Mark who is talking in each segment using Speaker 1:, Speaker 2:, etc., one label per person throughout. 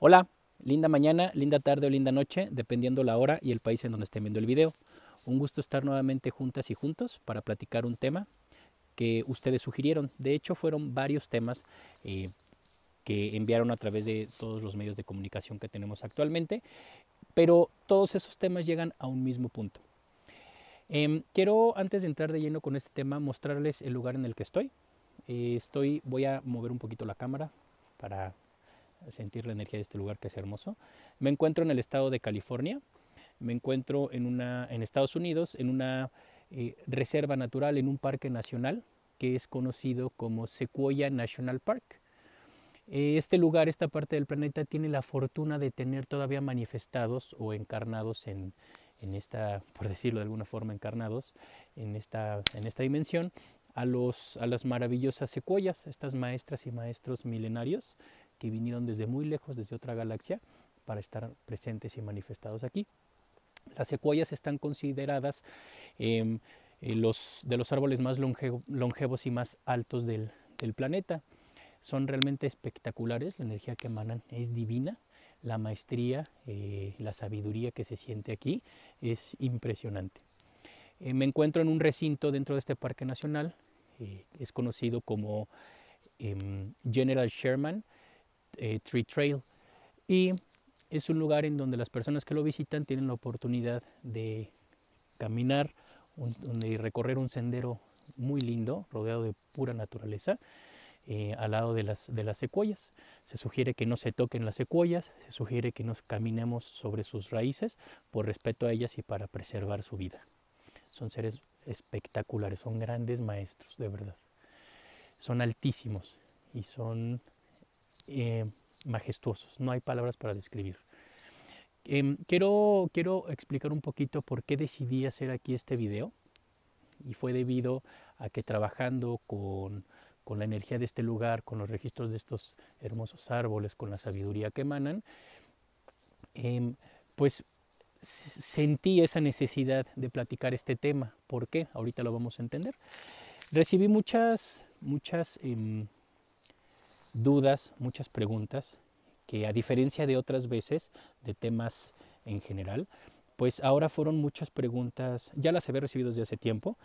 Speaker 1: Hola, linda mañana, linda tarde o linda noche, dependiendo la hora y el país en donde estén viendo el video. Un gusto estar nuevamente juntas y juntos para platicar un tema que ustedes sugirieron. De hecho, fueron varios temas eh, que enviaron a través de todos los medios de comunicación que tenemos actualmente, pero todos esos temas llegan a un mismo punto. Em, quiero, antes de entrar de lleno con este tema, mostrarles el lugar en el que estoy. Eh, estoy. Voy a mover un poquito la cámara para sentir la energía de este lugar que es hermoso. Me encuentro en el estado de California, me encuentro en, una, en Estados Unidos, en una eh, reserva natural, en un parque nacional que es conocido como Sequoia National Park. este lugar, esta parte del planeta, tiene la fortuna de tener todavía manifestados o encarnados en, esta, por decirlo de alguna forma, encarnados en esta, en esta dimensión, a, los, a las maravillosas secuoyas, estas maestras y maestros milenarios que vinieron desde muy lejos, desde otra galaxia, para estar presentes y manifestados aquí. Las secuoyas están consideradas em, eh, los, de los árboles más longevos y más altos del, planeta. Son realmente espectaculares, la energía que emanan es divina, la maestría, eh, la sabiduría que se siente aquí es impresionante. Eh, me encuentro en un recinto dentro de este parque nacional, es conocido como em, General Sherman, eh, Tree Trail. Y es un lugar en donde las personas que lo visitan tienen la oportunidad de caminar, y de recorrer un sendero muy lindo, rodeado de pura naturaleza, eh, al lado de las, de las secuoyas. Se sugiere que no se toquen las secuoyas, se sugiere que nos caminemos sobre sus raíces por respeto a ellas y para preservar su vida. Son seres espectaculares, son grandes maestros, de verdad. Son altísimos y son eh, majestuosos, no hay palabras para describir. Em, quiero, quiero explicar un poquito por qué decidí hacer aquí este video y fue debido a que trabajando con, la energía de este lugar, con los registros de estos hermosos árboles, con la sabiduría que emanan, em, pues sentí esa necesidad de platicar este tema. ¿Por qué? Ahorita lo vamos a entender. Recibí muchas, muchas em, dudas, muchas preguntas, que a diferencia de otras veces, de temas en general, pues ahora fueron muchas preguntas, ya las había recibido desde hace tiempo,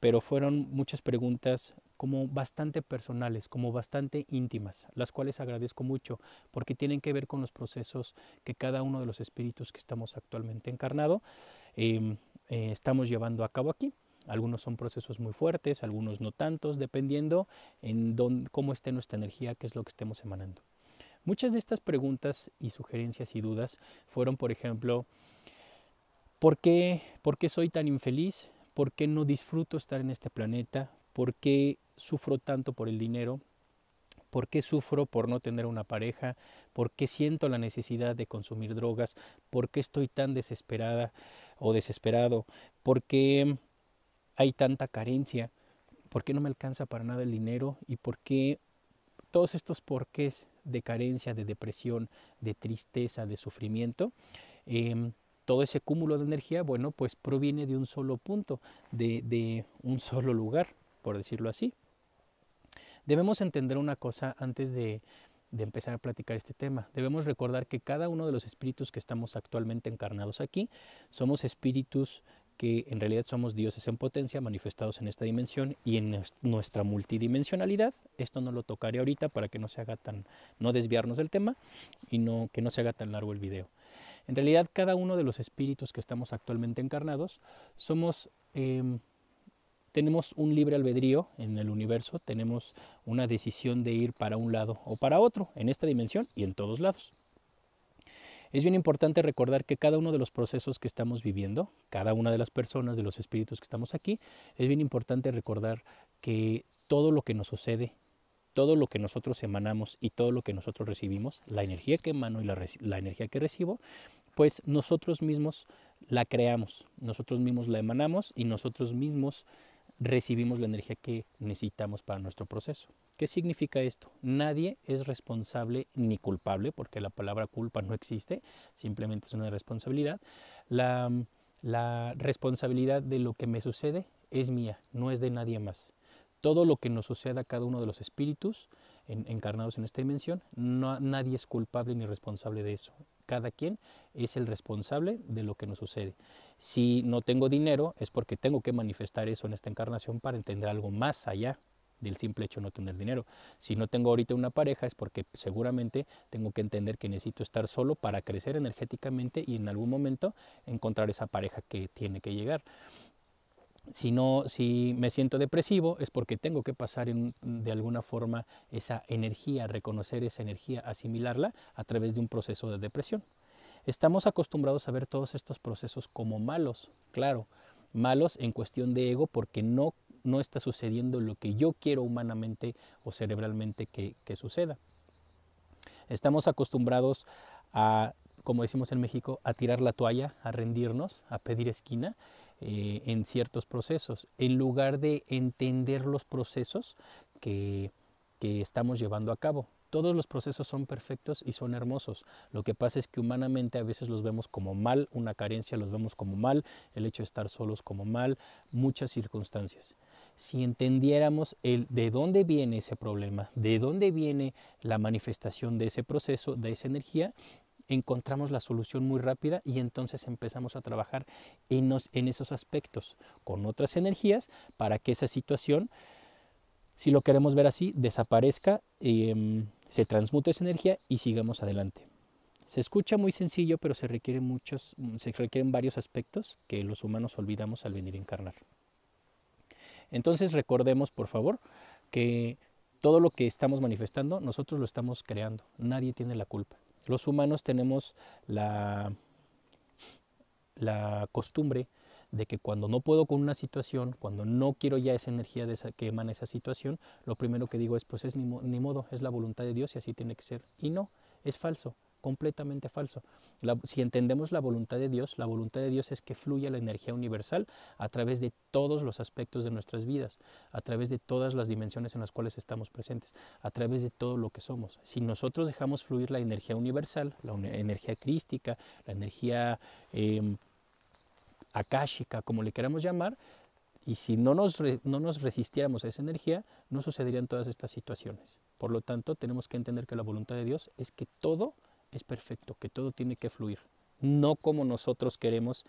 Speaker 1: pero fueron muchas preguntas como bastante personales, como bastante íntimas, las cuales agradezco mucho porque tienen que ver con los procesos que cada uno de los espíritus que estamos actualmente encarnado em, eh, estamos llevando a cabo aquí. Algunos son procesos muy fuertes, algunos no tantos, dependiendo en cómo esté nuestra energía, qué es lo que estemos emanando. Muchas de estas preguntas y sugerencias y dudas fueron, por ejemplo, ¿por qué, ¿por qué soy tan infeliz? ¿Por qué no disfruto estar en este planeta? ¿Por qué sufro tanto por el dinero? ¿Por qué sufro por no tener una pareja? ¿Por qué siento la necesidad de consumir drogas? ¿Por qué estoy tan desesperada o desesperado? ¿Por qué hay tanta carencia? ¿Por qué no me alcanza para nada el dinero? ¿Y por qué todos estos porqués de carencia, de depresión, de tristeza, de sufrimiento? Em, todo ese cúmulo de energía, bueno, pues proviene de un solo punto, de, un solo lugar, por decirlo así. Debemos entender una cosa antes de, de empezar a platicar este tema. Debemos recordar que cada uno de los espíritus que estamos actualmente encarnados aquí somos espíritus que en realidad somos dioses en potencia manifestados en esta dimensión y en nuestra multidimensionalidad. Esto no lo tocaré ahorita para que no se haga tan, no desviarnos del tema y no, que no se haga tan largo el video. En realidad cada uno de los espíritus que estamos actualmente encarnados somos... Em, tenemos un libre albedrío en el universo, tenemos una decisión de ir para un lado o para otro, en esta dimensión y en todos lados. Es bien importante recordar que cada uno de los procesos que estamos viviendo, cada una de las personas, de los espíritus que estamos aquí, es bien importante recordar que todo lo que nos sucede, todo lo que nosotros emanamos y todo lo que nosotros recibimos, la energía que emano y la, la energía que recibo, pues nosotros mismos la creamos, nosotros mismos la emanamos y nosotros mismos recibimos la energía que necesitamos para nuestro proceso. ¿Qué significa esto? Nadie es responsable ni culpable, porque la palabra culpa no existe, simplemente es una responsabilidad. La, responsabilidad de lo que me sucede es mía, no es de nadie más. Todo lo que nos suceda a cada uno de los espíritus encarnados en esta dimensión, no, nadie es culpable ni responsable de eso cada quien es el responsable de lo que nos sucede. Si no tengo dinero es porque tengo que manifestar eso en esta encarnación para entender algo más allá, del simple hecho de no tener dinero. Si no tengo ahorita una pareja es porque seguramente tengo que entender que necesito estar solo para crecer energéticamente y en algún momento encontrar esa pareja que tiene que llegar. Si, no, si me siento depresivo es porque tengo que pasar de alguna forma esa energía, reconocer esa energía, asimilarla a través de un proceso de depresión. Estamos acostumbrados a ver todos estos procesos como malos, claro, malos en cuestión de ego porque no no está sucediendo lo que yo quiero humanamente o cerebralmente que, suceda. Estamos acostumbrados a, como decimos en México, a tirar la toalla, a rendirnos, a pedir esquina eh, en ciertos procesos, en lugar de entender los procesos que estamos llevando a cabo. Todos los procesos son perfectos y son hermosos. Lo que pasa es que humanamente a veces los vemos como mal, una carencia los vemos como mal, el hecho de estar solos como mal, muchas circunstancias si entendiéramos el de dónde viene ese problema, de dónde viene la manifestación de ese proceso, de esa energía, encontramos la solución muy rápida y entonces empezamos a trabajar en, esos aspectos con otras energías para que esa situación, si lo queremos ver así, desaparezca, em, se transmute esa energía y sigamos adelante. Se escucha muy sencillo, pero se requieren muchos, se requieren varios aspectos que los humanos olvidamos al venir a encarnar. Entonces recordemos, por favor, que todo lo que estamos manifestando, nosotros lo estamos creando. Nadie tiene la culpa. Los humanos tenemos la, costumbre de que cuando no puedo con una situación, cuando no quiero ya esa energía que emana esa situación, lo primero que digo es, pues es ni, modo, es la voluntad de Dios y así tiene que ser. Y no, es falso completamente falso. si entendemos la voluntad de Dios, la voluntad de Dios es que fluya la energía universal a través de todos los aspectos de nuestras vidas, a través de todas las dimensiones en las cuales estamos presentes, a través de todo lo que somos. Si nosotros dejamos fluir la energía universal, la energía crística, la energía em, akashica, como le queramos llamar, y si no nos, no nos resistiéramos a esa energía, no sucederían todas estas situaciones. Por lo tanto, tenemos que entender que la voluntad de Dios es que todo es perfecto, que todo tiene que fluir, no como nosotros queremos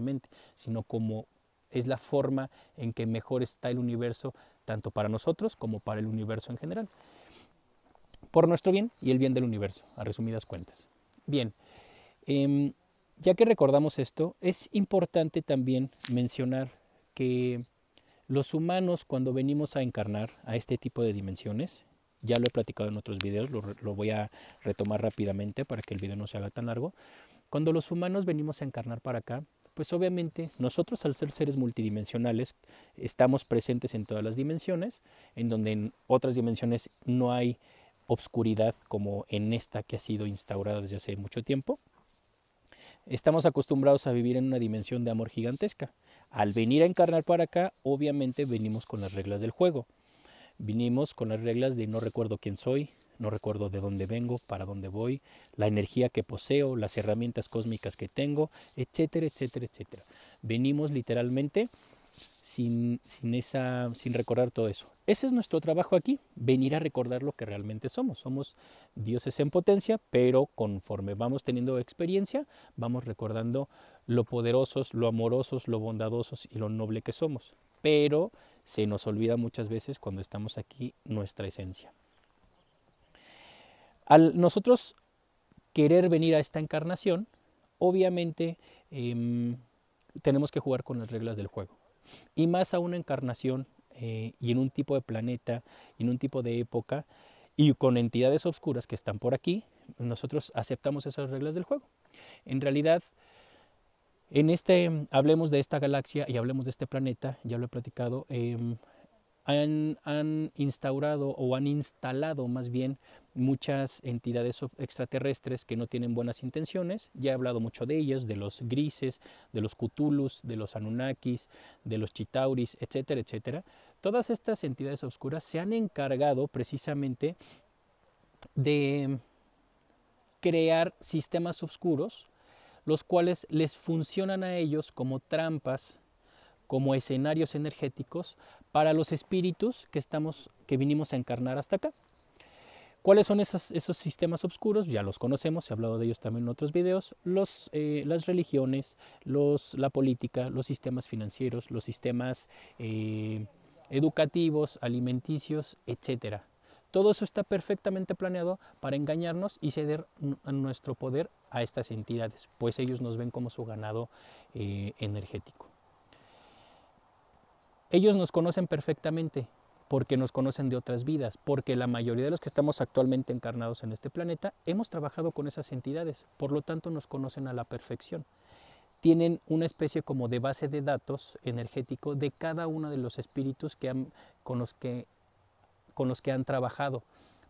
Speaker 1: mente, sino como es la forma en que mejor está el universo, tanto para nosotros como para el universo en general. Por nuestro bien y el bien del universo, a resumidas cuentas. Bien, em, ya que recordamos esto, es importante también mencionar que los humanos cuando venimos a encarnar a este tipo de dimensiones, ya lo he platicado en otros videos, lo, voy a retomar rápidamente para que el video no se haga tan largo. Cuando los humanos venimos a encarnar para acá, pues obviamente nosotros al ser seres multidimensionales estamos presentes en todas las dimensiones, en donde en otras dimensiones no hay obscuridad como en esta que ha sido instaurada desde hace mucho tiempo. Estamos acostumbrados a vivir en una dimensión de amor gigantesca. Al venir a encarnar para acá, obviamente venimos con las reglas del juego vinimos con las reglas de no recuerdo quién soy, no recuerdo de dónde vengo, para dónde voy, la energía que poseo, las herramientas cósmicas que tengo, etcétera, etcétera, etcétera. Venimos literalmente sin, sin, esa, sin recordar todo eso. Ese es nuestro trabajo aquí, venir a recordar lo que realmente somos. Somos dioses en potencia, pero conforme vamos teniendo experiencia, vamos recordando lo poderosos, lo amorosos, lo bondadosos y lo noble que somos. Pero se nos olvida muchas veces cuando estamos aquí nuestra esencia. Al nosotros querer venir a esta encarnación, obviamente em, tenemos que jugar con las reglas del juego. Y más a una encarnación eh, y en un tipo de planeta, en un tipo de época y con entidades oscuras que están por aquí, nosotros aceptamos esas reglas del juego. En realidad, en este, hablemos de esta galaxia y hablemos de este planeta, ya lo he platicado, em, han, instaurado o han instalado más bien muchas entidades extraterrestres que no tienen buenas intenciones. Ya he hablado mucho de ellas, de los grises, de los cutulus, de los anunnakis, de los chitauris, etcétera, etcétera. Todas estas entidades oscuras se han encargado precisamente de crear sistemas oscuros los cuales les funcionan a ellos como trampas, como escenarios energéticos para los espíritus que, estamos, que vinimos a encarnar hasta acá. ¿Cuáles son esos sistemas oscuros? Ya los conocemos, he hablado de ellos también en otros videos. Los, eh, las religiones, la política, los sistemas financieros, los sistemas eh, educativos, alimenticios, etcétera. Todo eso está perfectamente planeado para engañarnos y ceder nuestro poder a estas entidades, pues ellos nos ven como su ganado eh, energético. Ellos nos conocen perfectamente porque nos conocen de otras vidas, porque la mayoría de los que estamos actualmente encarnados en este planeta hemos trabajado con esas entidades, por lo tanto nos conocen a la perfección tienen una especie como de base de datos energético de cada uno de los espíritus que con los que con los que han trabajado.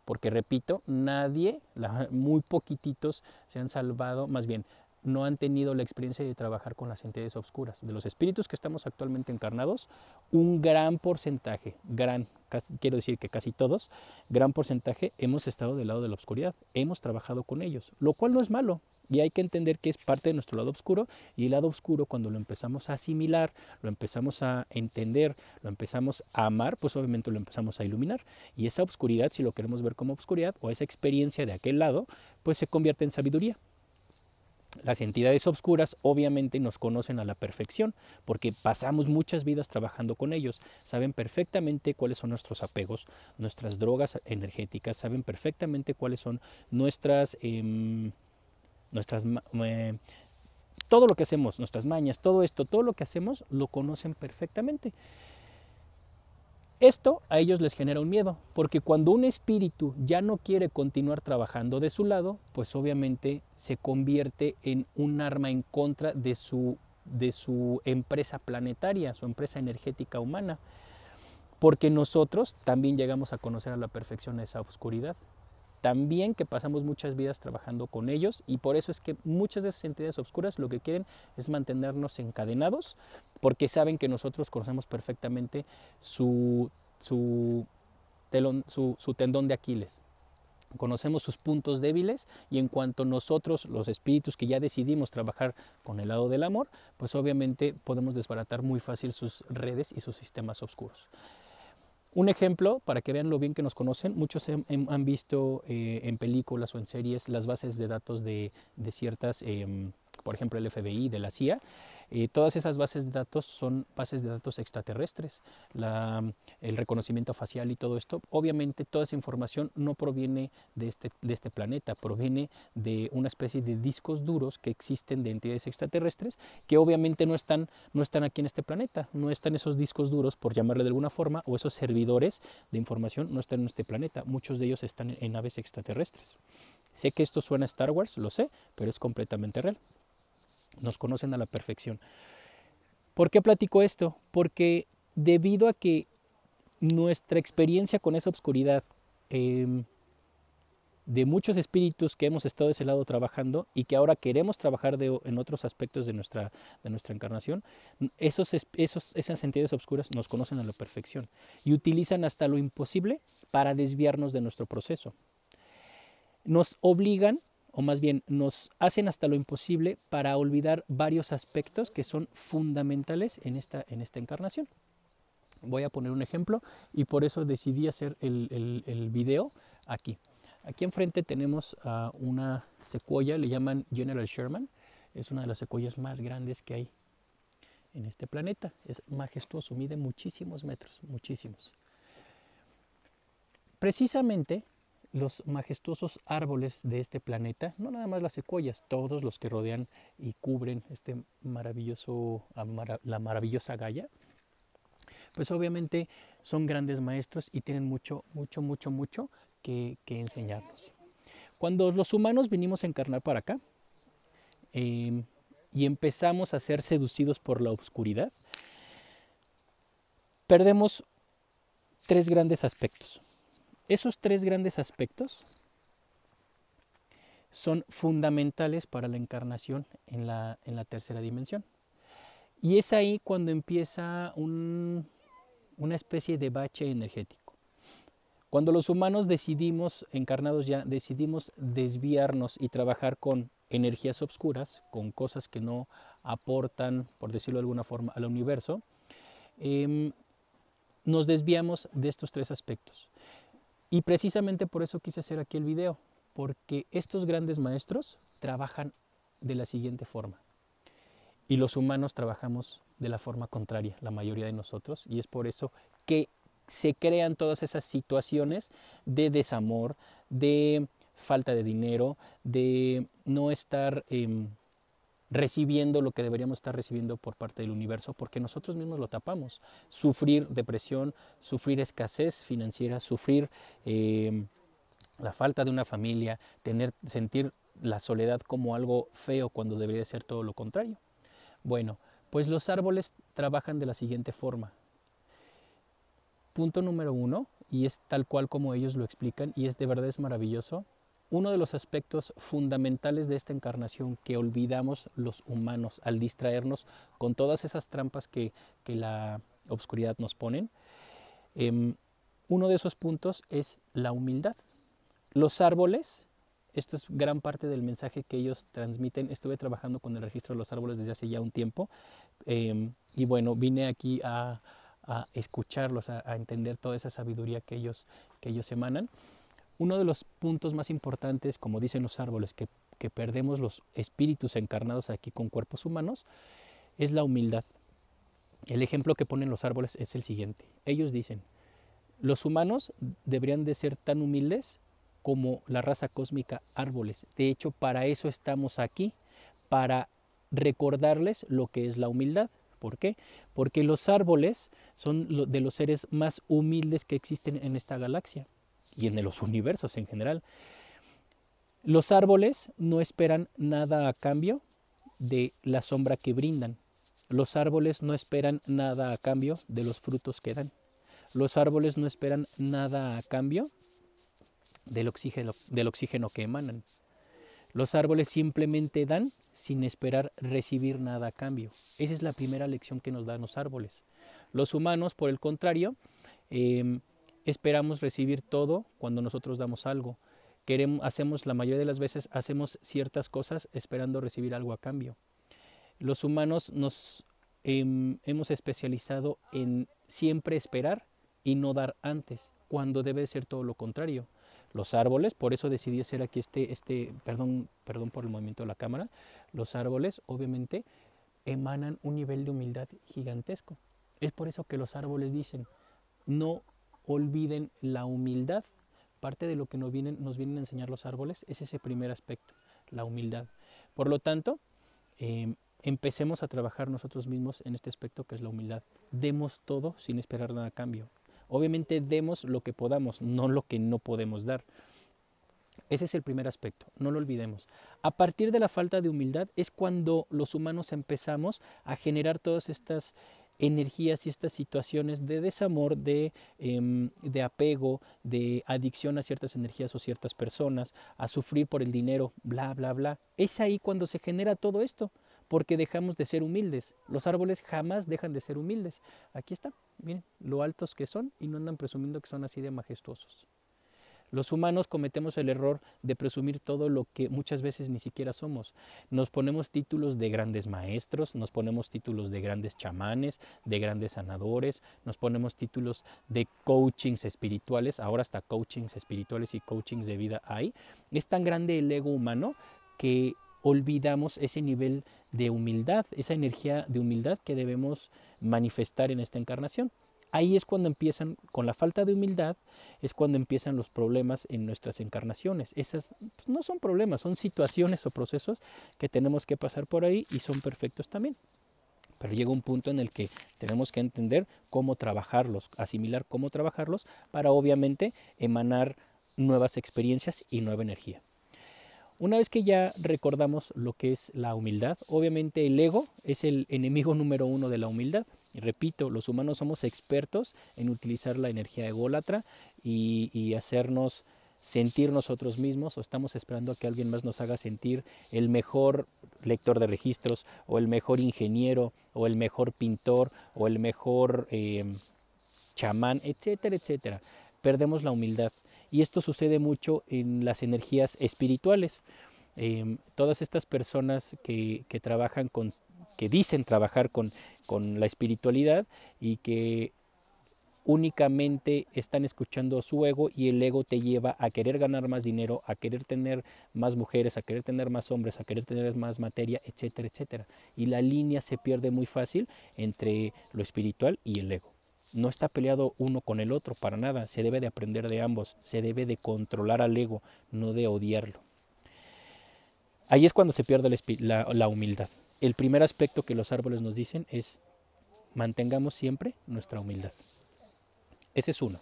Speaker 1: Porque repito, nadie, muy poquititos se han salvado, más bien, no han tenido la experiencia de trabajar con las entidades oscuras. De los espíritus que estamos actualmente encarnados, un gran porcentaje, gran, quiero decir que casi todos, gran porcentaje hemos estado del lado de la oscuridad, hemos trabajado con ellos, lo cual no es malo y hay que entender que es parte de nuestro lado oscuro y el lado oscuro cuando lo empezamos a asimilar, lo empezamos a entender, lo empezamos a amar, pues obviamente lo empezamos a iluminar y esa oscuridad, si lo queremos ver como oscuridad o esa experiencia de aquel lado, pues se convierte en sabiduría las entidades obscuras obviamente nos conocen a la perfección porque pasamos muchas vidas trabajando con ellos, saben perfectamente cuáles son nuestros apegos, nuestras drogas energéticas, saben perfectamente cuáles son nuestras... Em, nuestras eh, todo lo que hacemos, nuestras mañas, todo esto, todo lo que hacemos, lo conocen perfectamente. Esto a ellos les genera un miedo, porque cuando un espíritu ya no quiere continuar trabajando de su lado, pues obviamente se convierte en un arma en contra de su, de su empresa planetaria, su empresa energética humana, porque nosotros también llegamos a conocer a la perfección esa oscuridad también que pasamos muchas vidas trabajando con ellos y por eso es que muchas de esas entidades oscuras lo que quieren es mantenernos encadenados porque saben que nosotros conocemos perfectamente su, su, su tendón de Aquiles. Conocemos sus puntos débiles y en cuanto nosotros, los espíritus que ya decidimos trabajar con el lado del amor, pues obviamente podemos desbaratar muy fácil sus redes y sus sistemas oscuros. Un ejemplo, para que vean lo bien que nos conocen, muchos han, visto eh, en películas o en series las bases de datos de, ciertas, em, por ejemplo, el FBI, de la CIA, eh, todas esas bases de datos son bases de datos extraterrestres, el reconocimiento facial y todo esto. Obviamente toda esa información no proviene este, de este, planeta, proviene de una especie de discos duros que existen de entidades extraterrestres que obviamente no están, no están aquí en este planeta, no están esos discos duros, por llamarle de alguna forma, o esos servidores de información no están en este planeta, muchos de ellos están en naves extraterrestres. Sé que esto suena a Star Wars, lo sé, pero es completamente real. Nos conocen a la perfección. ¿Por qué platico esto? Porque debido a que nuestra experiencia con esa oscuridad em, de muchos espíritus que hemos estado de ese lado trabajando y que ahora queremos trabajar en otros aspectos de nuestra, de nuestra encarnación, esos, esos, esas entidades oscuras nos conocen a la perfección y utilizan hasta lo imposible para desviarnos de nuestro proceso. Nos obligan o más bien nos hacen hasta lo imposible para olvidar varios aspectos que son fundamentales en esta, en esta encarnación. Voy a poner un ejemplo y por eso decidí hacer el, el, video aquí. Aquí enfrente tenemos a una secuoya, le llaman General Sherman. Es una de las secuoyas más grandes que hay en este planeta. Es majestuoso, mide muchísimos metros, muchísimos. Precisamente los majestuosos árboles de este planeta, no nada más las secuoyas, todos los que rodean y cubren este maravilloso, ah, la maravillosa Gaia, pues obviamente son grandes maestros y tienen mucho, mucho, mucho, mucho que, enseñarnos. Cuando los humanos vinimos a encarnar para acá em, y empezamos a ser seducidos por la oscuridad, perdemos tres grandes aspectos. Esos tres grandes aspectos son fundamentales para la encarnación en la, tercera dimensión. Y es ahí cuando empieza una especie de bache energético. Cuando los humanos decidimos, encarnados ya, decidimos desviarnos y trabajar con energías obscuras, con cosas que no aportan, por decirlo de alguna forma, al universo, em, nos desviamos de estos tres aspectos. Y precisamente por eso quise hacer aquí el video, porque estos grandes maestros trabajan de la siguiente forma. Y los humanos trabajamos de la forma contraria, la mayoría de nosotros, y es por eso que se crean todas esas situaciones de desamor, de falta de dinero, de no estar... Em, recibiendo lo que deberíamos estar recibiendo por parte del universo, porque nosotros mismos lo tapamos. Sufrir depresión, sufrir escasez financiera, sufrir em, la falta de una familia, tener, sentir la soledad como algo feo cuando debería ser todo lo contrario. Bueno, pues los árboles trabajan de la siguiente forma. Punto número uno, y es tal cual como ellos lo explican, y es de verdad es maravilloso, uno de los aspectos fundamentales de esta encarnación que olvidamos los humanos al distraernos con todas esas trampas que, la obscuridad nos ponen. Em, uno de esos puntos es la humildad. Los árboles, esto es gran parte del mensaje que ellos transmiten. Estuve trabajando con el registro de los árboles desde hace ya un tiempo em, y bueno, vine aquí a, escucharlos, a, entender toda esa sabiduría que ellos, que ellos emanan. Uno de los puntos más importantes, como dicen los árboles, que, perdemos los espíritus encarnados aquí con cuerpos humanos, es la humildad. El ejemplo que ponen los árboles es el siguiente. Ellos dicen, los humanos deberían de ser tan humildes como la raza cósmica árboles. De hecho, para eso estamos aquí, para recordarles lo que es la humildad. ¿Por qué? Porque los árboles son de los seres más humildes que existen en esta galaxia y en los universos en general. Los árboles no esperan nada a cambio de la sombra que brindan. Los árboles no esperan nada a cambio de los frutos que dan. Los árboles no esperan nada a cambio del oxígeno, del oxígeno que emanan. Los árboles simplemente dan sin esperar recibir nada a cambio. Esa es la primera lección que nos dan los árboles. Los humanos, por el contrario, em, esperamos recibir todo cuando nosotros damos algo. Queremos, hacemos la mayoría de las veces hacemos ciertas cosas esperando recibir algo a cambio. Los humanos nos em, hemos especializado en siempre esperar y no dar antes, cuando debe ser todo lo contrario. Los árboles, por eso decidí hacer aquí este, este perdón, perdón por el movimiento de la cámara, los árboles obviamente emanan un nivel de humildad gigantesco. Es por eso que los árboles dicen, no olviden la humildad. Parte de lo que nos vienen, a enseñar los árboles es ese primer aspecto, la humildad. Por lo tanto, em, empecemos a trabajar nosotros mismos en este aspecto que es la humildad. Demos todo sin esperar nada a cambio. Obviamente demos lo que podamos, no lo que no podemos dar. Ese es el primer aspecto, no lo olvidemos. A partir de la falta de humildad es cuando los humanos empezamos a generar todas estas energías y estas situaciones de desamor, em, de, apego, de adicción a ciertas energías o ciertas personas, a sufrir por el dinero, bla, bla, bla. Es ahí cuando se genera todo esto, porque dejamos de ser humildes. Los árboles jamás dejan de ser humildes. Aquí está, miren lo altos que son y no andan presumiendo que son así de majestuosos. Los humanos cometemos el error de presumir todo lo que muchas veces ni siquiera somos. Nos ponemos títulos de grandes maestros, nos ponemos títulos de grandes chamanes, de grandes sanadores, nos ponemos títulos de coachings espirituales, ahora hasta coachings espirituales y coachings de vida hay. Es tan grande el ego humano que olvidamos ese nivel de humildad, esa energía de humildad que debemos manifestar en esta encarnación ahí es cuando empiezan, con la falta de humildad, es cuando empiezan los problemas en nuestras encarnaciones. Esas pues, no son problemas, son situaciones o procesos que tenemos que pasar por ahí y son perfectos también. Pero llega un punto en el que tenemos que entender cómo trabajarlos, asimilar cómo trabajarlos para obviamente emanar nuevas experiencias y nueva energía. Una vez que ya recordamos lo que es la humildad, obviamente el ego es el enemigo número uno de la humildad. Y repito, los humanos somos expertos en utilizar la energía ególatra y, y hacernos sentir nosotros mismos o estamos esperando a que alguien más nos haga sentir el mejor lector de registros o el mejor ingeniero o el mejor pintor o el mejor em, chamán, etcétera, etcétera. Perdemos la humildad y esto sucede mucho en las energías espirituales. Em, todas estas personas que trabajan con que dicen trabajar con, con la espiritualidad y que únicamente están escuchando su ego y el ego te lleva a querer ganar más dinero, a querer tener más mujeres, a querer tener más hombres, a querer tener más materia, etcétera, etcétera. Y la línea se pierde muy fácil entre lo espiritual y el ego. No está peleado uno con el otro para nada, se debe de aprender de ambos, se debe de controlar al ego, no de odiarlo. Ahí es cuando se pierde la humildad el primer aspecto que los árboles nos dicen es mantengamos siempre nuestra humildad. Ese es uno.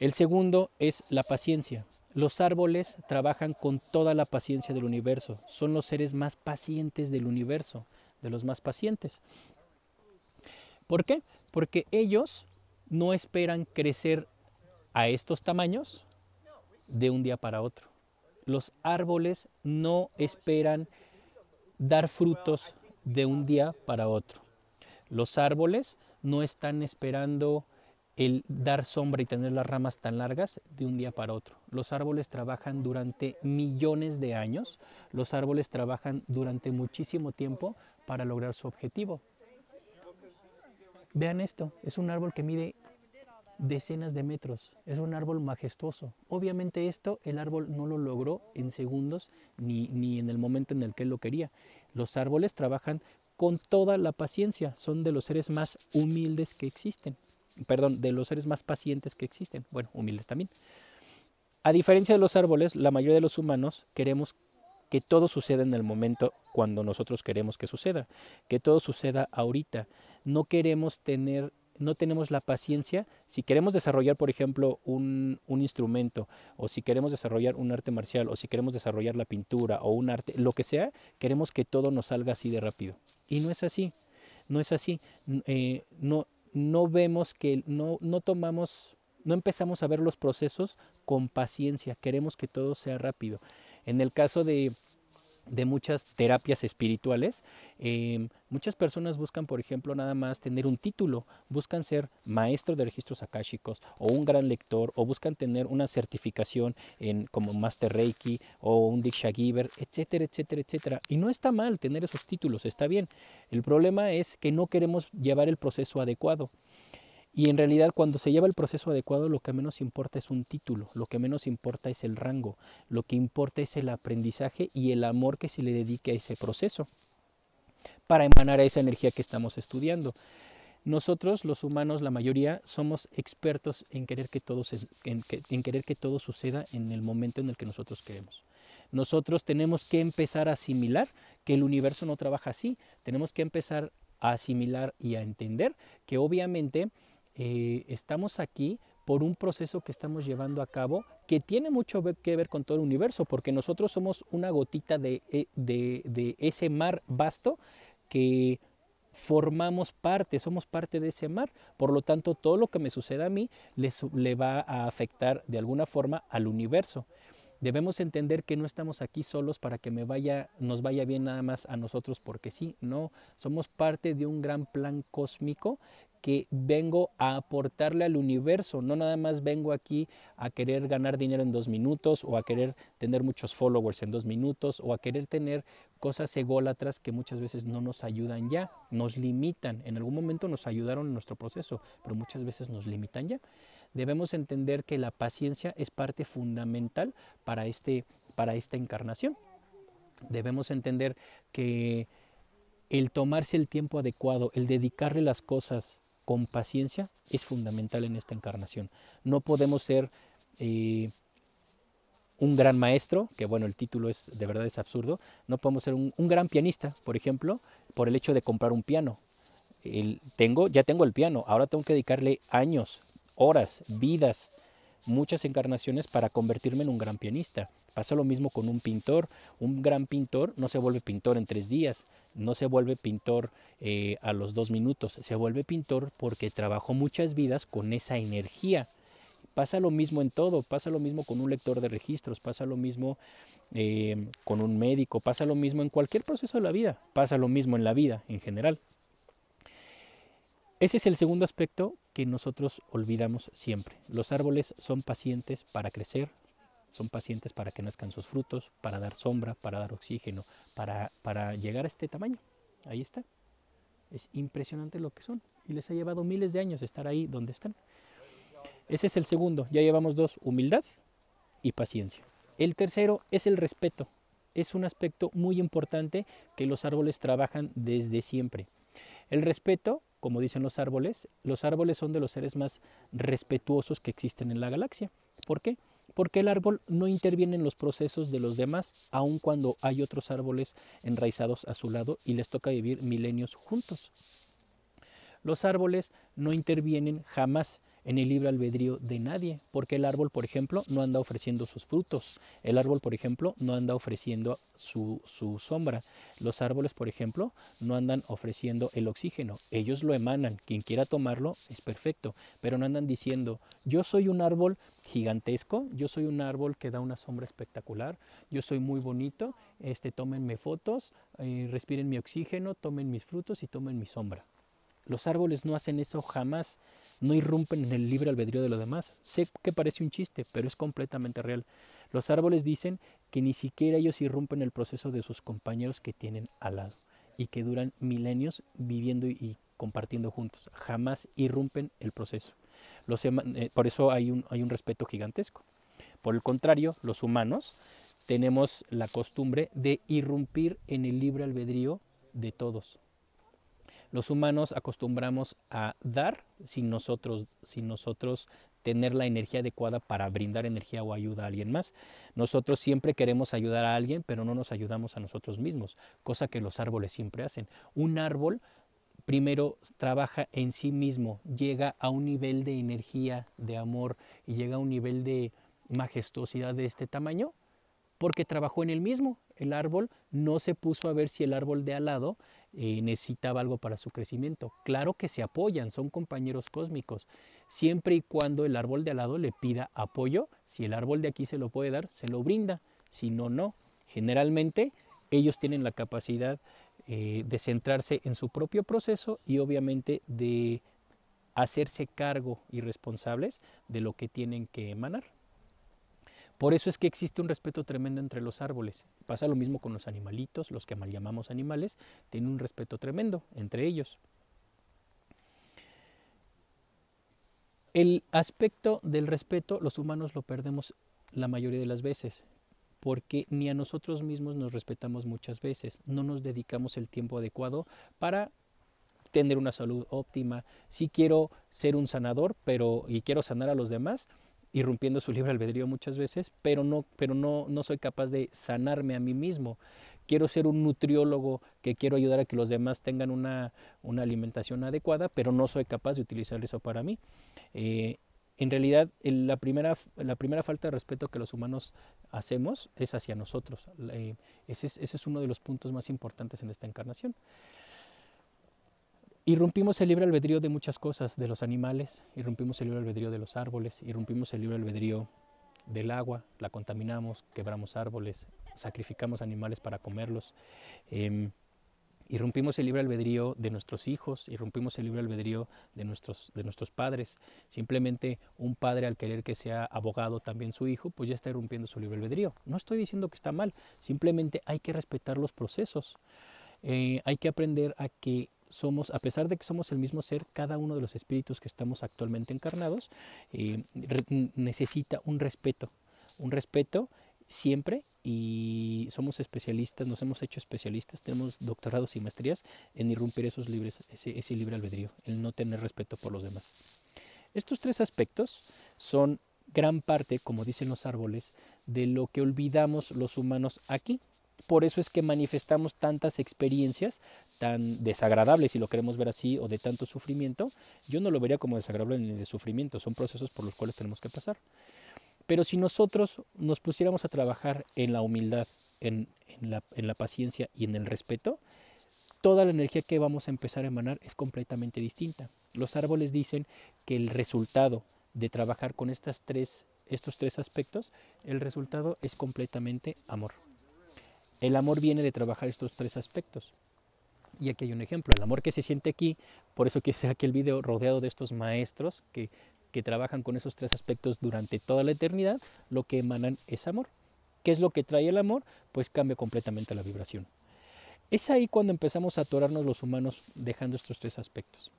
Speaker 1: El segundo es la paciencia. Los árboles trabajan con toda la paciencia del universo. Son los seres más pacientes del universo, de los más pacientes. ¿Por qué? Porque ellos no esperan crecer a estos tamaños de un día para otro. Los árboles no esperan dar frutos de un día para otro. Los árboles no están esperando el dar sombra y tener las ramas tan largas de un día para otro. Los árboles trabajan durante millones de años, los árboles trabajan durante muchísimo tiempo para lograr su objetivo. Vean esto, es un árbol que mide decenas de metros. Es un árbol majestuoso. Obviamente esto el árbol no lo logró en segundos ni, en el momento en el que él lo quería. Los árboles trabajan con toda la paciencia. Son de los seres más humildes que existen. Perdón, de los seres más pacientes que existen. Bueno, humildes también. A diferencia de los árboles, la mayoría de los humanos queremos que todo suceda en el momento cuando nosotros queremos que suceda, que todo suceda ahorita. No queremos tener no tenemos la paciencia. Si queremos desarrollar, por ejemplo, un, instrumento, o si queremos desarrollar un arte marcial, o si queremos desarrollar la pintura, o un arte, lo que sea, queremos que todo nos salga así de rápido. Y no es así, no es así. Eh, no, no vemos que, no, no tomamos, no empezamos a ver los procesos con paciencia. Queremos que todo sea rápido. En el caso de de muchas terapias espirituales, em, muchas personas buscan, por ejemplo, nada más tener un título, buscan ser maestro de registros akáshicos o un gran lector o buscan tener una certificación en, como Master Reiki o un Diksha Giver, etcétera, etcétera, etcétera. Y no está mal tener esos títulos, está bien. El problema es que no queremos llevar el proceso adecuado. Y en realidad cuando se lleva el proceso adecuado lo que menos importa es un título, lo que menos importa es el rango, lo que importa es el aprendizaje y el amor que se le dedique a ese proceso para emanar a esa energía que estamos estudiando. Nosotros los humanos, la mayoría, somos expertos en querer que todo, en querer que todo suceda en el momento en el que nosotros queremos. Nosotros tenemos que empezar a asimilar que el universo no trabaja así, tenemos que empezar a asimilar y a entender que obviamente eh, estamos aquí por un proceso que estamos llevando a cabo que tiene mucho que ver con todo el universo, porque nosotros somos una gotita de, eh, de, de ese mar vasto que formamos parte, somos parte de ese mar. Por lo tanto, todo lo que me suceda a mí le, le va a afectar de alguna forma al universo. Debemos entender que no estamos aquí solos para que me vaya, nos vaya bien nada más a nosotros porque sí, no, somos parte de un gran plan cósmico que vengo a aportarle al universo. No nada más vengo aquí a querer ganar dinero en dos minutos o a querer tener muchos followers en dos minutos o a querer tener cosas ególatras que muchas veces no nos ayudan ya, nos limitan. En algún momento nos ayudaron en nuestro proceso, pero muchas veces nos limitan ya. Debemos entender que la paciencia es parte fundamental para, este, para esta encarnación. Debemos entender que el tomarse el tiempo adecuado, el dedicarle las cosas con paciencia es fundamental en esta encarnación. No podemos ser eh, un gran maestro, que bueno, el título es de verdad es absurdo, no podemos ser un, gran pianista, por ejemplo, por el hecho de comprar un piano. tengo, ya tengo el piano, ahora tengo que dedicarle años, horas, vidas, muchas encarnaciones para convertirme en un gran pianista. Pasa lo mismo con un pintor. Un gran pintor no se vuelve pintor en tres días, no se vuelve pintor eh, a los dos minutos, se vuelve pintor porque trabajó muchas vidas con esa energía. Pasa lo mismo en todo, pasa lo mismo con un lector de registros, pasa lo mismo eh, con un médico, pasa lo mismo en cualquier proceso de la vida, pasa lo mismo en la vida en general. Ese es el segundo aspecto que nosotros olvidamos siempre. Los árboles son pacientes para crecer, son pacientes para que nazcan sus frutos, para dar sombra, para dar oxígeno, para, llegar a este tamaño. Ahí está. Es impresionante lo que son. Y les ha llevado miles de años estar ahí donde están. Ese es el segundo. Ya llevamos dos, humildad y paciencia. El tercero es el respeto. Es un aspecto muy importante que los árboles trabajan desde siempre. El respeto, como dicen los árboles, los árboles son de los seres más respetuosos que existen en la galaxia. ¿Por qué? porque el árbol no interviene en los procesos de los demás, aun cuando hay otros árboles enraizados a su lado y les toca vivir milenios juntos. Los árboles no intervienen jamás en el libre albedrío de nadie, porque el árbol, por ejemplo, no anda ofreciendo sus frutos, el árbol, por ejemplo, no anda ofreciendo su, sombra, los árboles, por ejemplo, no andan ofreciendo el oxígeno, ellos lo emanan, quien quiera tomarlo es perfecto, pero no andan diciendo, yo soy un árbol gigantesco, yo soy un árbol que da una sombra espectacular, yo soy muy bonito, este, tómenme fotos, eh, respiren mi oxígeno, tomen mis frutos y tomen mi sombra. Los árboles no hacen eso jamás no irrumpen en el libre albedrío de los demás. Sé que parece un chiste, pero es completamente real. Los árboles dicen que ni siquiera ellos irrumpen el proceso de sus compañeros que tienen al lado y que duran milenios viviendo y compartiendo juntos. Jamás irrumpen el proceso. Los, eh, por eso hay un respeto gigantesco. Por el contrario, los humanos tenemos la costumbre de irrumpir en el libre albedrío de todos los humanos acostumbramos a dar sin nosotros, sin nosotros tener la energía adecuada para brindar energía o ayuda a alguien más. Nosotros siempre queremos ayudar a alguien, pero no nos ayudamos a nosotros mismos, cosa que los árboles siempre hacen. Un árbol primero trabaja en sí mismo, llega a un nivel de energía, de amor y llega a un nivel de majestuosidad de este tamaño porque trabajó en él mismo. El árbol no se puso a ver si el árbol de al lado eh, necesitaba algo para su crecimiento. Claro que se apoyan, son compañeros cósmicos, siempre y cuando el árbol de al lado le pida apoyo. Si el árbol de aquí se lo puede dar, se lo brinda, si no, no. Generalmente ellos tienen la capacidad eh, de centrarse en su propio proceso y obviamente de hacerse cargo y responsables de lo que tienen que emanar. Por eso es que existe un respeto tremendo entre los árboles. Pasa lo mismo con los animalitos, los que mal llamamos animales, tienen un respeto tremendo entre ellos. El aspecto del respeto los humanos lo perdemos la mayoría de las veces, porque ni a nosotros mismos nos respetamos muchas veces, no nos dedicamos el tiempo adecuado para tener una salud óptima. Si quiero ser un sanador, pero y quiero sanar a los demás, irrumpiendo su libre albedrío muchas veces, pero no, pero no, no soy capaz de sanarme a mí mismo. Quiero ser un nutriólogo que quiero ayudar a que los demás tengan una, una alimentación adecuada, pero no soy capaz de utilizar eso para mí. Eh, en realidad, la primera, la primera falta de respeto que los humanos hacemos es hacia nosotros. Eh, ese, es, ese es uno de los puntos más importantes en esta encarnación irrumpimos el libre albedrío de muchas cosas, de los animales, irrumpimos el libre albedrío de los árboles, irrumpimos el libre albedrío del agua, la contaminamos, quebramos árboles, sacrificamos animales para comerlos, eh, em, irrumpimos el libre albedrío de nuestros hijos, irrumpimos el libre albedrío de nuestros, de nuestros padres. Simplemente un padre al querer que sea abogado también su hijo, pues ya está irrumpiendo su libre albedrío. No estoy diciendo que está mal, simplemente hay que respetar los procesos. Eh, hay que aprender a que somos, a pesar de que somos el mismo ser, cada uno de los espíritus que estamos actualmente encarnados eh, necesita un respeto, un respeto siempre y somos especialistas, nos hemos hecho especialistas, tenemos doctorados y maestrías en irrumpir esos libres, ese, ese libre albedrío, el no tener respeto por los demás. Estos tres aspectos son gran parte, como dicen los árboles, de lo que olvidamos los humanos aquí por eso es que manifestamos tantas experiencias tan desagradables, si lo queremos ver así, o de tanto sufrimiento. Yo no lo vería como desagradable ni de sufrimiento, son procesos por los cuales tenemos que pasar. Pero si nosotros nos pusiéramos a trabajar en la humildad, en, la, paciencia y en el respeto, toda la energía que vamos a empezar a emanar es completamente distinta. Los árboles dicen que el resultado de trabajar con estas tres, estos tres aspectos, el resultado es completamente amor. El amor viene de trabajar estos tres aspectos. Y aquí hay un ejemplo, el amor que se siente aquí, por eso quise aquí el video rodeado de estos maestros que, que trabajan con esos tres aspectos durante toda la eternidad, lo que emanan es amor. ¿Qué es lo que trae el amor? Pues cambia completamente la vibración. Es ahí cuando empezamos a atorarnos los humanos dejando estos tres aspectos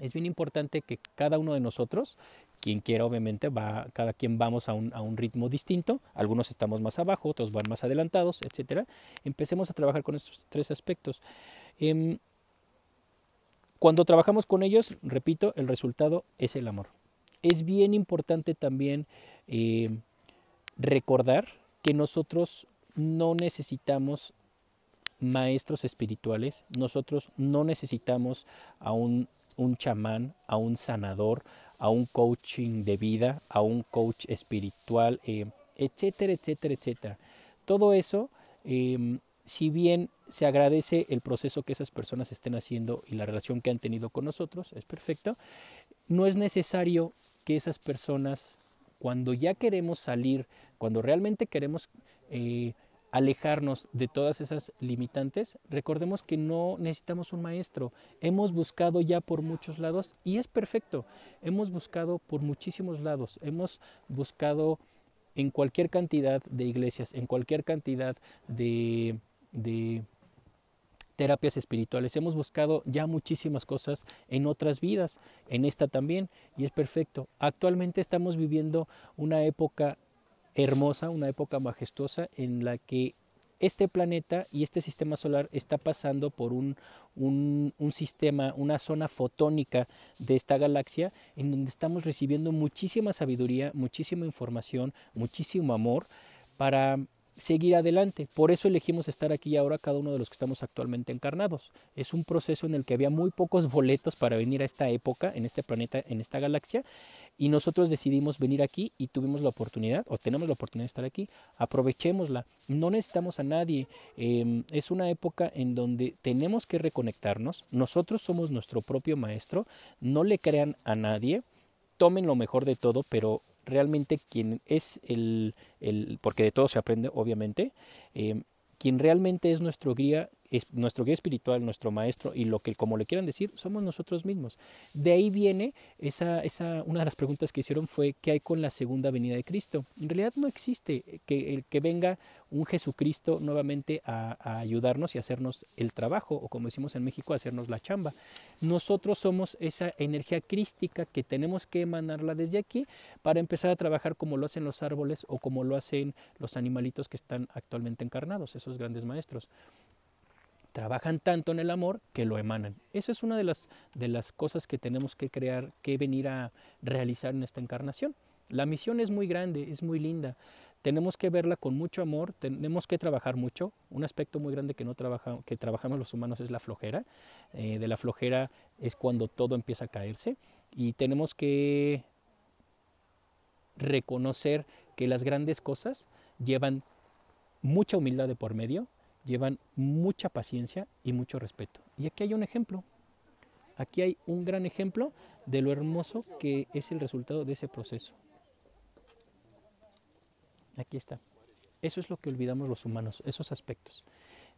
Speaker 1: es bien importante que cada uno de nosotros, quien quiera obviamente, va, cada quien vamos a un, ritmo distinto, algunos estamos más abajo, otros van más adelantados, etc. Empecemos a trabajar con estos tres aspectos. Em, cuando trabajamos con ellos, repito, el resultado es el amor. Es bien importante también eh, recordar que nosotros no necesitamos maestros espirituales, nosotros no necesitamos a un, chamán, a un sanador, a un coaching de vida, a un coach espiritual, eh, etcétera, etcétera, etcétera. Todo eso, em, si bien se agradece el proceso que esas personas estén haciendo y la relación que han tenido con nosotros, es perfecto, no es necesario que esas personas, cuando ya queremos salir, cuando realmente queremos eh, alejarnos de todas esas limitantes, recordemos que no necesitamos un maestro. Hemos buscado ya por muchos lados y es perfecto. Hemos buscado por muchísimos lados. Hemos buscado en cualquier cantidad de iglesias, en cualquier cantidad de, terapias espirituales. Hemos buscado ya muchísimas cosas en otras vidas, en esta también, y es perfecto. Actualmente estamos viviendo una época hermosa, una época majestuosa en la que este planeta y este sistema solar está pasando por un, un, sistema, una zona fotónica de esta galaxia en donde estamos recibiendo muchísima sabiduría, muchísima información, muchísimo amor para seguir adelante. Por eso elegimos estar aquí ahora cada uno de los que estamos actualmente encarnados. Es un proceso en el que había muy pocos boletos para venir a esta época, en este planeta, en esta galaxia, y nosotros decidimos venir aquí y tuvimos la oportunidad, o tenemos la oportunidad de estar aquí. Aprovechémosla, no necesitamos a nadie. Em, es una época en donde tenemos que reconectarnos, nosotros somos nuestro propio maestro, no le crean a nadie, tomen lo mejor de todo, pero realmente quien es el, el porque de todo se aprende, obviamente, eh, quien realmente es nuestro guía es nuestro guía espiritual, nuestro maestro y lo que como le quieran decir, somos nosotros mismos. De ahí viene esa, una de las preguntas que hicieron fue ¿qué hay con la segunda venida de Cristo? En realidad no existe que, el que venga un Jesucristo nuevamente a, a ayudarnos y hacernos el trabajo o como decimos en México, hacernos la chamba. Nosotros somos esa energía crística que tenemos que emanarla desde aquí para empezar a trabajar como lo hacen los árboles o como lo hacen los animalitos que están actualmente encarnados, esos grandes maestros trabajan tanto en el amor que lo emanan. Eso es una de las, de las cosas que tenemos que crear, que venir a realizar en esta encarnación. La misión es muy grande, es muy linda. Tenemos que verla con mucho amor, tenemos que trabajar mucho. Un aspecto muy grande que, no trabaja, que trabajamos los humanos es la flojera. Eh, de la flojera es cuando todo empieza a caerse y tenemos que reconocer que las grandes cosas llevan mucha humildad de por medio, llevan mucha paciencia y mucho respeto. Y aquí hay un ejemplo. Aquí hay un gran ejemplo de lo hermoso que es el resultado de ese proceso. Aquí está. Eso es lo que olvidamos los humanos, esos aspectos.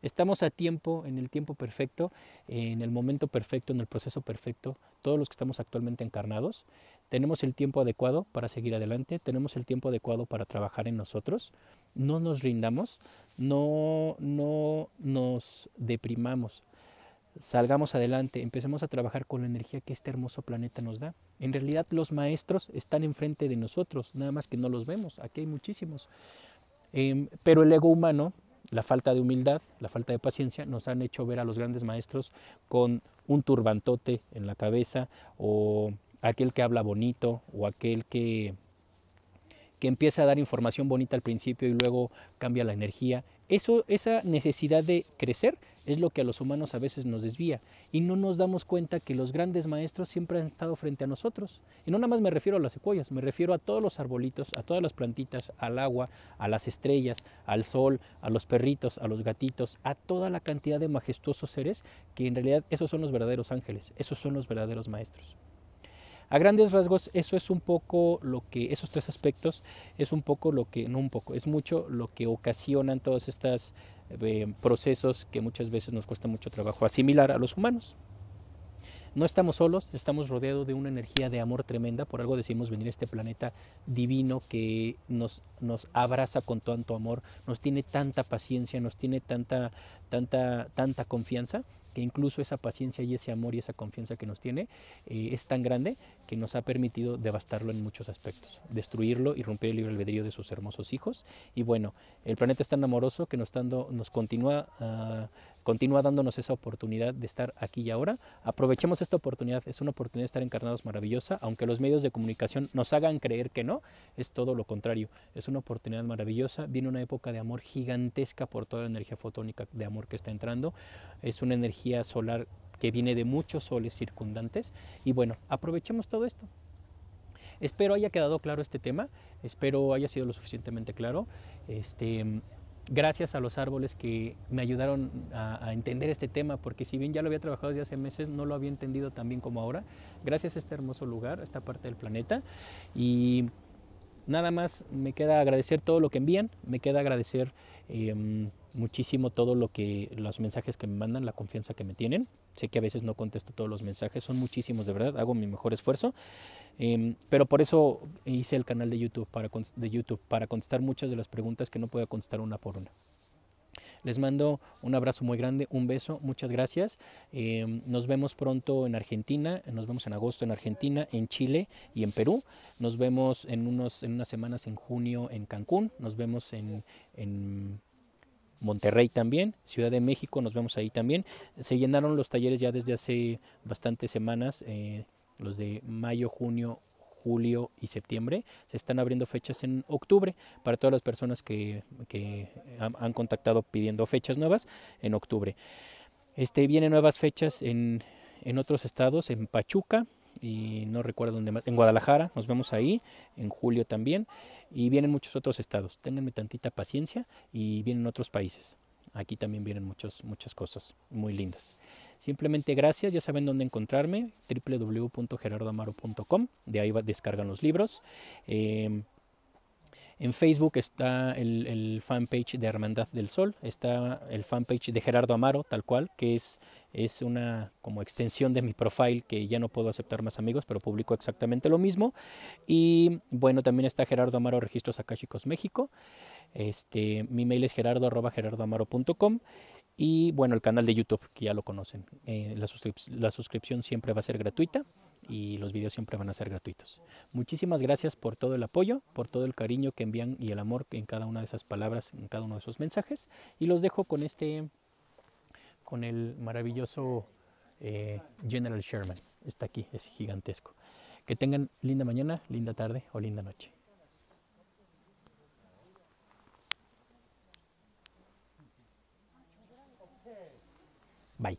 Speaker 1: Estamos a tiempo, en el tiempo perfecto, en el momento perfecto, en el proceso perfecto, todos los que estamos actualmente encarnados. Tenemos el tiempo adecuado para seguir adelante, tenemos el tiempo adecuado para trabajar en nosotros. No nos rindamos, no, no nos deprimamos. Salgamos adelante, empecemos a trabajar con la energía que este hermoso planeta nos da. En realidad los maestros están enfrente de nosotros, nada más que no los vemos, aquí hay muchísimos. Em, pero el ego humano la falta de humildad, la falta de paciencia nos han hecho ver a los grandes maestros con un turbantote en la cabeza o aquel que habla bonito o aquel que, que empieza a dar información bonita al principio y luego cambia la energía. Eso, esa necesidad de crecer es lo que a los humanos a veces nos desvía y no nos damos cuenta que los grandes maestros siempre han estado frente a nosotros. Y no nada más me refiero a las secuoyas, me refiero a todos los arbolitos, a todas las plantitas, al agua, a las estrellas, al sol, a los perritos, a los gatitos, a toda la cantidad de majestuosos seres que en realidad esos son los verdaderos ángeles, esos son los verdaderos maestros. A grandes rasgos, eso es un poco lo que, esos tres aspectos, es un poco lo que, no un poco, es mucho lo que ocasionan todos estos eh, procesos que muchas veces nos cuesta mucho trabajo asimilar a los humanos. No estamos solos, estamos rodeados de una energía de amor tremenda, por algo decimos venir a este planeta divino que nos, nos abraza con tanto amor, nos tiene tanta paciencia, nos tiene tanta, tanta, tanta confianza que incluso esa paciencia y ese amor y esa confianza que nos tiene eh, es tan grande que nos ha permitido devastarlo en muchos aspectos, destruirlo y romper el libre albedrío de sus hermosos hijos. Y bueno, el planeta es tan amoroso que nos, nos continúa ah, continúa dándonos esa oportunidad de estar aquí y ahora. Aprovechemos esta oportunidad, es una oportunidad de estar encarnados maravillosa, aunque los medios de comunicación nos hagan creer que no, es todo lo contrario, es una oportunidad maravillosa, viene una época de amor gigantesca por toda la energía fotónica de amor que está entrando, es una energía solar que viene de muchos soles circundantes y bueno, aprovechemos todo esto. Espero haya quedado claro este tema, espero haya sido lo suficientemente claro. Este, gracias a los árboles que me ayudaron a, entender este tema, porque si bien ya lo había trabajado desde hace meses, no lo había entendido tan bien como ahora, gracias a este hermoso lugar, a esta parte del planeta. Y nada más me queda agradecer todo lo que envían, me queda agradecer em, muchísimo todo lo que, los mensajes que me mandan, la confianza que me tienen. Sé que a veces no contesto todos los mensajes, son muchísimos de verdad, hago mi mejor esfuerzo. Em, pero por eso hice el canal de YouTube, para, de YouTube, para contestar muchas de las preguntas que no podía contestar una por una. Les mando un abrazo muy grande, un beso, muchas gracias. Em, nos vemos pronto en Argentina, nos vemos en agosto en Argentina, en Chile y en Perú. Nos vemos en, unos, en unas semanas en junio en Cancún, nos vemos en, en Monterrey también, Ciudad de México, nos vemos ahí también. Se llenaron los talleres ya desde hace bastantes semanas. Eh, los de mayo, junio, julio y septiembre. Se están abriendo fechas en octubre para todas las personas que, han, contactado pidiendo fechas nuevas en octubre. Este, vienen nuevas fechas en, otros estados, en Pachuca y no recuerdo dónde más, en Guadalajara, nos vemos ahí, en julio también, y vienen muchos otros estados. Ténganme tantita paciencia y vienen otros países. Aquí también vienen muchas cosas muy lindas. Simplemente gracias, ya saben dónde encontrarme, www.gerardoamaro.com, de ahí descargan los libros. Em, en Facebook está el, fanpage de Hermandad del Sol, está el fanpage de Gerardo Amaro, tal cual, que es, es una como extensión de mi profile que ya no puedo aceptar más amigos, pero publico exactamente lo mismo. Y bueno, también está Gerardo Amaro Registros Akashicos México. Este, mi mail es gerardo.gerardoamaro.com y bueno, el canal de YouTube, que ya lo conocen. Eh, la, la, suscripción siempre va a ser gratuita y los videos siempre van a ser gratuitos. Muchísimas gracias por todo el apoyo, por todo el cariño que envían y el amor en cada una de esas palabras, en cada uno de esos mensajes. Y los dejo con este, con el maravilloso eh, General Sherman. Está aquí, es gigantesco. Que tengan linda mañana, linda tarde o linda noche. バイ。